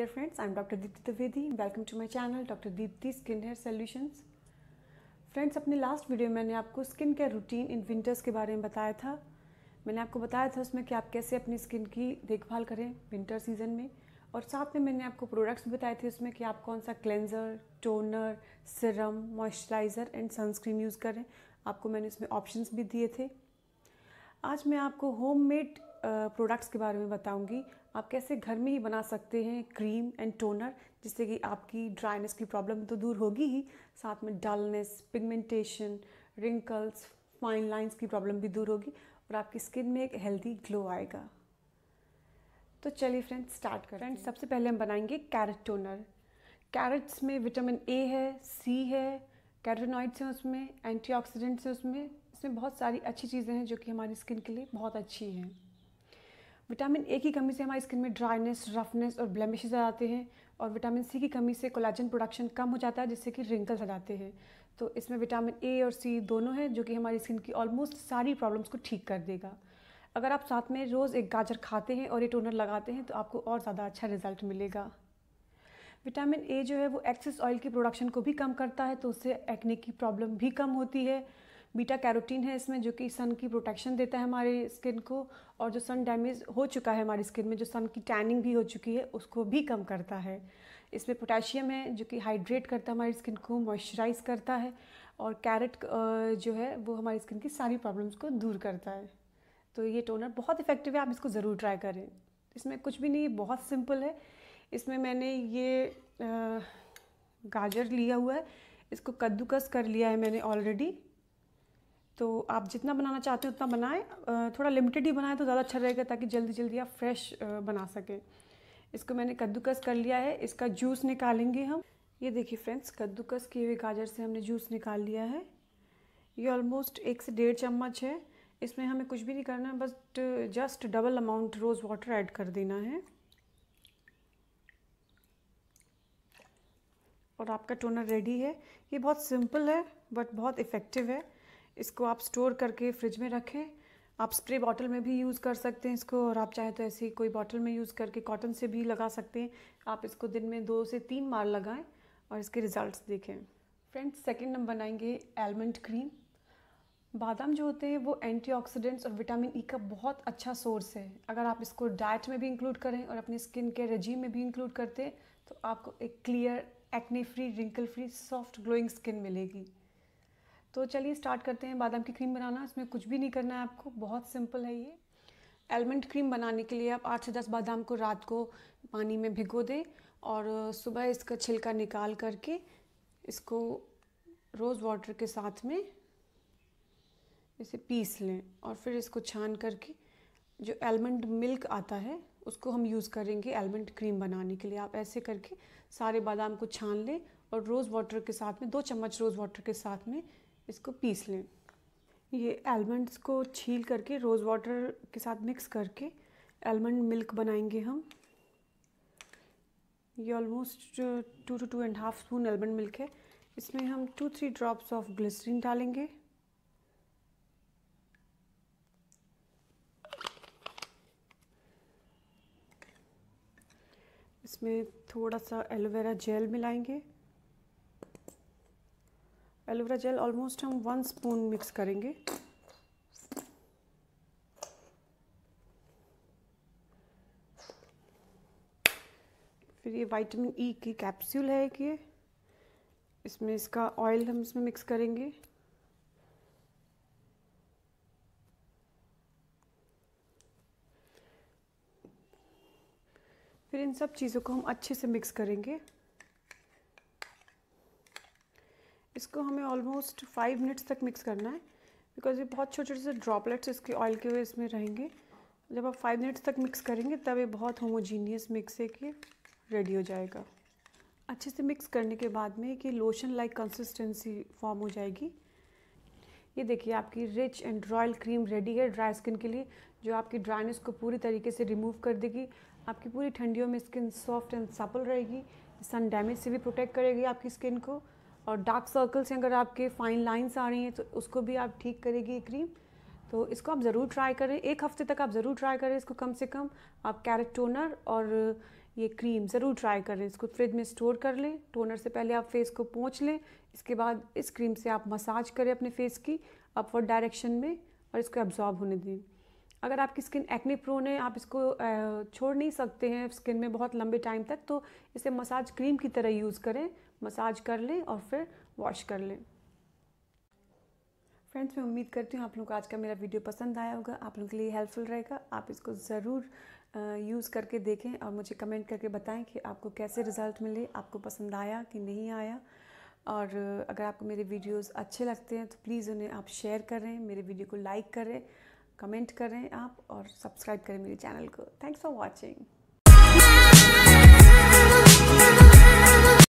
Dear friends I am doctor Deepti Trivedi welcome to my channel doctor Deepti skin hair Solutions. Friends अपने last video में मैंने आपको skin care routine in winters के बारे में बताया था मैंने आपको बताया था उसमें कि आप कैसे अपनी स्किन की देखभाल करें विंटर सीजन में और साथ में मैंने आपको प्रोडक्ट्स भी बताए थे उसमें कि आप कौन सा cleanser toner serum moisturiser and sunscreen use करें आपको मैंने उसमें ऑप्शंस भी दिए थे आज मैं आपको होममेड प्रोडक्ट्स के बारे में बताऊंगी आप कैसे घर में ही बना सकते हैं क्रीम एंड टोनर जिससे कि आपकी ड्राइनेस की प्रॉब्लम तो दूर होगी ही साथ में dullness pigmentation wrinkles fine lines की प्रॉब्लम भी दूर होगी और आपकी स्किन में एक हेल्दी ग्लो आएगा तो चलिए फ्रेंड्स स्टार्ट करें फ्रेंड्स सबसे पहले हम बनाएंगे कैरेट टोनर कैरेट्स में विटामिन ए है सी है कैरोटिनॉइड्स हैं उसमें एंटीऑक्सीडेंट्स हैं उसमें इसमें बहुत सारी अच्छी चीज़ें हैं जो कि हमारी स्किन के लिए बहुत अच्छी हैं विटामिन ए की कमी से हमारी स्किन में ड्राइनेस रफनेस और ब्लेमिशेज आ जाते हैं और विटामिन सी की कमी से कोलाजन प्रोडक्शन कम हो जाता है जिससे कि रिंकल्स आ जाते हैं तो इसमें विटामिन ए और सी दोनों हैं जो कि हमारी स्किन की ऑलमोस्ट सारी प्रॉब्लम्स को ठीक कर देगा अगर आप साथ में रोज़ एक गाजर खाते हैं और ये टोनर लगाते हैं तो आपको और ज़्यादा अच्छा रिजल्ट मिलेगा विटामिन ए जो है वो एक्सेस ऑयल की प्रोडक्शन को भी कम करता है तो उससे एक्ने की प्रॉब्लम भी कम होती है बीटा कैरोटीन है इसमें जो कि सन की प्रोटेक्शन देता है हमारे स्किन को और जो सन डैमेज हो चुका है हमारी स्किन में जो सन की टैनिंग भी हो चुकी है उसको भी कम करता है इसमें पोटेशियम है जो कि हाइड्रेट करता है हमारी स्किन को मॉइस्चराइज करता है और कैरेट जो है वो हमारी स्किन की सारी प्रॉब्लम्स को दूर करता है तो ये टोनर बहुत इफेक्टिव है आप इसको ज़रूर ट्राई करें इसमें कुछ भी नहीं बहुत सिंपल है इसमें मैंने ये गाजर लिया हुआ है इसको कद्दूकस कर लिया है मैंने ऑलरेडी तो आप जितना बनाना चाहते हो उतना बनाएं थोड़ा लिमिटेड ही बनाएं तो ज़्यादा अच्छा रहेगा ताकि जल्दी जल्दी आप फ्रेश बना सकें इसको मैंने कद्दूकस कर लिया है इसका जूस निकालेंगे हम ये देखिए फ्रेंड्स कद्दूकस किए हुए गाजर से हमने जूस निकाल लिया है ये ऑलमोस्ट एक से डेढ़ चम्मच है इसमें हमें कुछ भी नहीं करना है बस just double amount rose water add कर देना है और आपका टोनर रेडी है ये बहुत सिंपल है बट बहुत इफ़ेक्टिव है इसको आप स्टोर करके फ्रिज में रखें आप स्प्रे बॉटल में भी यूज़ कर सकते हैं इसको और आप चाहे तो ऐसे ही कोई बॉटल में यूज़ करके कॉटन से भी लगा सकते हैं आप इसको दिन में दो से तीन बार लगाएं और इसके रिज़ल्ट देखें फ्रेंड्स सेकेंड नंबर बनाएंगे एलमंड क्रीम बादाम जो होते हैं वो एंटीऑक्सीडेंट्स और विटामिन ई e का बहुत अच्छा सोर्स है अगर आप इसको डाइट में भी इंक्लूड करें और अपने स्किन के रजीम में भी इंक्लूड करते तो आपको एक clear acne free wrinkle free soft glowing skin मिलेगी तो चलिए स्टार्ट करते हैं बादाम की क्रीम बनाना इसमें कुछ भी नहीं करना है आपको बहुत सिंपल है ये एलमंड क्रीम बनाने के लिए आप आठ से दस बादाम को रात को पानी में भिगो दें और सुबह इसका छिलका निकाल करके इसको रोज़ वाटर के साथ में इसे पीस लें और फिर इसको छान करके जो एलमंड मिल्क आता है उसको हम यूज़ करेंगे एलमंड क्रीम बनाने के लिए आप ऐसे करके सारे बादाम को छान लें और रोज़ वाटर के साथ में दो चम्मच रोज़ वाटर के साथ में इसको पीस लें ये आलमंड्स को छील करके रोज़ वाटर के साथ मिक्स करके आलमंड मिल्क बनाएंगे हम ये almost two two two and half spoon almond milk है इसमें हम two three drops of glycerine डालेंगे इसमें थोड़ा सा एलोवेरा जेल मिलाएंगे एलोवेरा जेल ऑलमोस्ट हम वन स्पून मिक्स करेंगे फिर ये विटामिन ई e की कैप्सूल है एक ये इसमें इसका ऑयल हम इसमें मिक्स करेंगे फिर इन सब चीज़ों को हम अच्छे से मिक्स करेंगे इसको हमें ऑलमोस्ट फाइव मिनट्स तक मिक्स करना है बिकॉज ये बहुत छोटे छोटे से ड्रॉपलेट्स इसके ऑयल के हुए इसमें रहेंगे जब आप फाइव मिनट्स तक मिक्स करेंगे तब ये बहुत होमोजीनियस मिक्स है कि रेडी हो जाएगा अच्छे से मिक्स करने के बाद में कि लोशन लाइक कंसिस्टेंसी फॉर्म हो जाएगी ये देखिए आपकी rich and royal cream ready है ड्राई स्किन के लिए जो आपकी ड्राइनेस को पूरी तरीके से रिमूव कर देगी आपकी पूरी ठंडियों में स्किन सॉफ्ट एंड सपल रहेगी सन डैमेज से भी प्रोटेक्ट करेगी आपकी स्किन को और डार्क सर्कल्स हैं अगर आपके फाइन लाइन्स आ रही हैं तो उसको भी आप ठीक करेगी ये क्रीम तो इसको आप ज़रूर ट्राई करें एक हफ्ते तक आप ज़रूर ट्राई करें इसको कम से कम आप कैरेट टोनर और ये क्रीम ज़रूर ट्राई करें इसको फ्रिज में स्टोर कर लें टोनर से पहले आप फेस को पहुँच लें इसके बाद इस क्रीम से आप मसाज करें अपने फेस की अपवर्ड डायरेक्शन में और इसको एब्जॉर्ब होने दें अगर आपकी स्किन एक्ने प्रोन है आप इसको छोड़ नहीं सकते हैं स्किन में बहुत लंबे टाइम तक तो इसे मसाज क्रीम की तरह यूज़ करें मसाज कर लें और फिर वॉश कर लें फ्रेंड्स मैं उम्मीद करती हूँ आप लोगों को आज का मेरा वीडियो पसंद आया होगा आप लोगों के लिए हेल्पफुल रहेगा आप इसको ज़रूर यूज़ करके देखें और मुझे कमेंट करके बताएं कि आपको कैसे रिज़ल्ट मिले आपको पसंद आया कि नहीं आया और अगर आपको मेरे वीडियोस अच्छे लगते हैं तो प्लीज़ उन्हें आप शेयर करें मेरे वीडियो को लाइक करें कमेंट करें आप और सब्सक्राइब करें मेरे चैनल को थैंक्स फॉर वॉचिंग